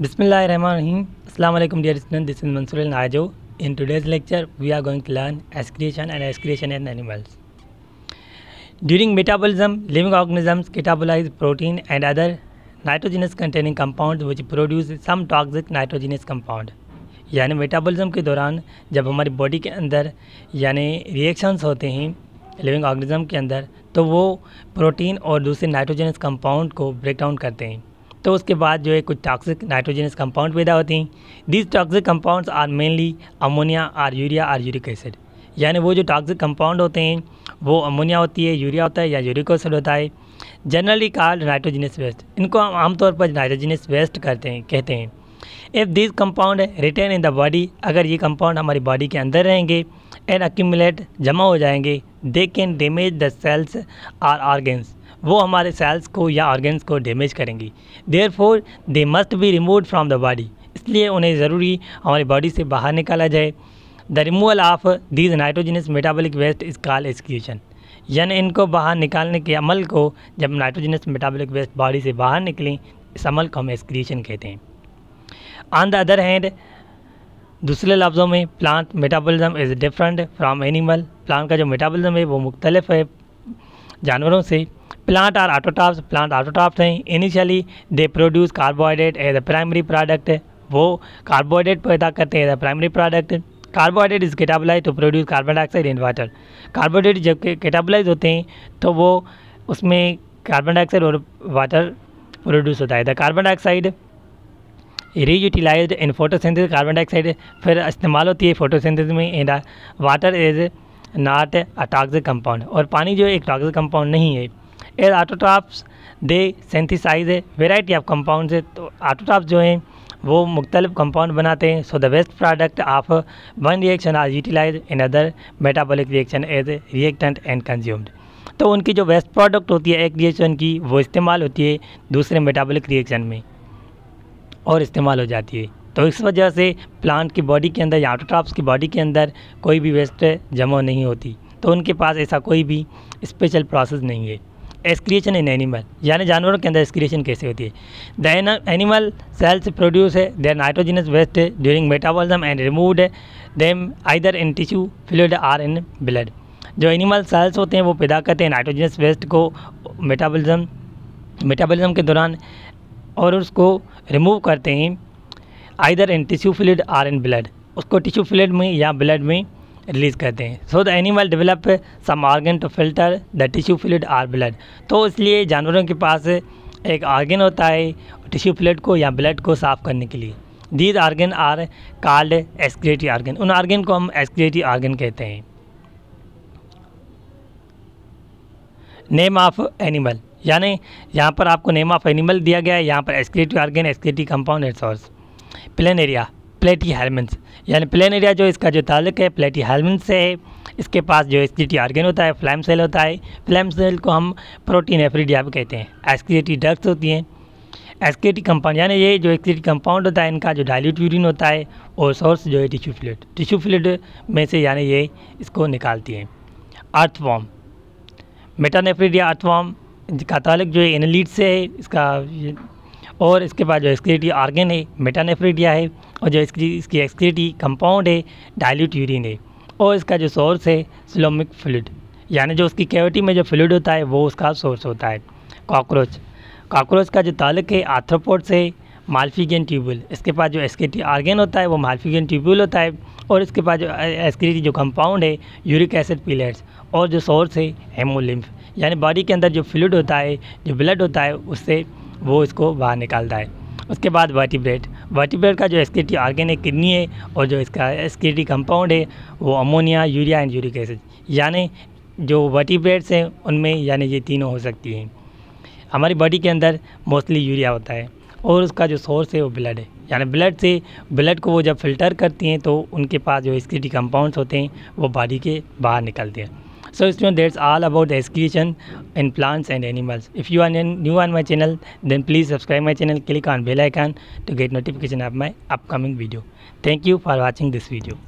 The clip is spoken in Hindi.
बिसमीम dear student this is Mansoor Nazo in today's lecture we are going to learn excretion and excretion in animals during metabolism living organisms catabolize protein and other nitrogenous containing compound which produce some toxic nitrogenous compound यानी मेटाबोलिज्म के दौरान जब हमारी बॉडी के अंदर यानी रिएक्शंस होते हैं लिविंग ऑर्गेनिज्म के अंदर तो वो प्रोटीन और दूसरे नाइट्रोजनस कंपाउंड को ब्रेक डाउन करते हैं तो उसके बाद जो है कुछ टॉक्सिक नाइट्रोजनस कंपाउंड पैदा होती हैं this toxic compounds are mainly ammonia or urea or uric acid यानी वो जो टॉक्सिक कंपाउंड होते हैं वो अमोनिया होती है यूरिया होता है या यूरिक एसिड होता है जनरली कार्ड नाइट्रोजनस वेस्ट इनको हम आमतौर पर नाइट्रोजनस वेस्ट करते हैं कहते हैं if this compound return in the body अगर ये कंपाउंड हमारी बॉडी के अंदर रहेंगे एंड अक्यूमुलेट जमा हो जाएंगे they can damage the cells or organs वो हमारे सेल्स को या ऑर्गेन्स को डैमेज करेंगी therefore they must be remove from the body इसलिए उन्हें ज़रूरी हमारी बॉडी से बाहर निकाला जाए the removal of these nitrogenous metabolic waste is call execution यानी इनको बाहर निकालने के अमल को जब नाइट्रोजनस मेटाबॉलिक वेस्ट बॉडी से बाहर निकलें इस अमल को हम एक्सक्रीशन कहते हैं ऑन द अदर हैंड दूसरे लफ्ज़ों में plant metabolism is different from animal plant का जो मेटाबॉलिज्म है वो मुख्तलिफ है जानवरों से plant are autotrophs plant autotrophs हैं initially they produce carbohydrate as a primary product वो कार्बोहाइड्रेट पैदा करते हैं as a primary product carbohydrate is catabolize to produce carbon dioxide and water carbohydrate जब कैटाबलाइज होते हैं तो वो उसमें कार्बन डाइऑक्साइड और वाटर प्रोड्यूस होता है the carbon dioxide रीयूटिलाइज in photosynthesis carbon dioxide फिर इस्तेमाल होती है फोटोसिंथेसिस में and water is not a toxic compound और पानी जो है एक टॉक्सिक कंपाउंड नहीं है as autotrophs they synthesize variety of compound तो आटोट्राफ्स जो हैं वो मुख्तलिफ कंपाउंड बनाते हैं so the waste product of one reaction are utilize in other metabolic reaction as reactant and consumed तो उनकी जो बेस्ट प्रोडक्ट होती है एक रिएक्शन की वो इस्तेमाल होती है दूसरे मेटाबोलिक रिएक्शन में और इस्तेमाल हो जाती है तो इस वजह से प्लांट की बॉडी के अंदर या आटोट्राप्स की बॉडी के अंदर कोई भी वेस्ट जमा नहीं होती तो उनके पास ऐसा कोई भी स्पेशल प्रोसेस नहीं है एक्सक्रिएशन इन एनिमल यानी जानवरों के अंदर एक्सक्रिएशन कैसे होती है द एनिमल सेल्स प्रोड्यूस है their nitrogenous waste during metabolism and removed them either in tissue fluid or in blood जो एनिमल सेल्स होते हैं वो पैदा करते हैं नाइट्रोजिनस वेस्ट को मेटाबॉलिज्म मेटाबॉलिज्म के दौरान और उसको रिमूव करते हैं either in tissue fluid or in blood उसको टिश्यू फ्लूड में या ब्लड में रिलीज़ करते हैं so the animal develop some organ to filter the tissue fluid or blood तो इसलिए जानवरों के पास एक ऑर्गन होता है टिश्यू फ्लूड को या ब्लड को साफ़ करने के लिए these organ are called excretory organ उन ऑर्गन को हम एस्क्रेटी ऑर्गन कहते हैं नेम ऑफ एनिमल यानी यहाँ पर आपको नेम ऑफ एनिमल दिया गया है यहाँ पर excretive organ excretive compound and source planaria Platyhelminthes यानी प्लेन एरिया जो इसका जो ताल्लुक है प्लेटी हेलमेंट से है इसके पास जो एस्क्रेटिव आर्गेन होता है फ्लैम सेल होता है फ्लैम सेल को हम प्रोटीन एफ्रीडिया भी कहते हैं एस्क्रेटिव ड्रग्स होती हैं एस्केटिक कंपाउंड यानी ये जो एक्सेटिक कंपाउंड होता है इनका जो डायल्यूट यूरिन होता है और सोर्स जो है टिश्यू फ्लूड टिश्यू फ्लूड में से यानी ये इसको निकालती हैं अर्थवॉम मेटानेफ्रीडिया अर्थवॉम कातालिक जो है से है इसका और इसके बाद जो एक्सक्रिटी आर्गन है मेटानेफ्रीडिया है और जो इसकी इसकी एक्सक्रिटी कंपाउंड है डायल्यूट यूरिन है और इसका जो सोर्स है स्लोमिक फ्लूड यानी जो उसकी कैविटी में जो फ्लूड होता है वो उसका सोर्स होता है कॉकरोच कॉकरोच का जो ताल्लुक है आर्थ्रोपोड से मालफिगन ट्यूबुल इसके पास जो एस्क्रिटी आर्गेन होता है वो मालफिगन ट्यूबुल होता है और इसके पास जो एस्क्रिटी जो कंपाउंड है यूरिक एसिड पीलेट्स और जो सोर्स है हेमोलिम्फ यानी बॉडी के अंदर जो फ्लूड होता है जो ब्लड होता है उससे वो इसको बाहर निकालता है उसके बाद वर्टिब्रेट वर्टिब्रेट का जो एसकेटी ऑर्गेन है किडनी है और जो इसका एसकेटी कंपाउंड है वो ammonia urea and uric acid यानी जो वर्टिब्रेट्स हैं उनमें यानी ये तीनों हो सकती हैं हमारी बॉडी के अंदर मोस्टली यूरिया होता है और उसका जो सोर्स है वो ब्लड है यानी ब्लड से ब्लड को वो जब फिल्टर करती हैं तो उनके पास जो इसके कंपाउंड्स होते हैं वो बॉडी के बाहर निकलते हैं so students that's all about the excretion in plants and animals if you are new on my channel then please subscribe my channel click on bell icon to get notification of my upcoming video thank you for watching this video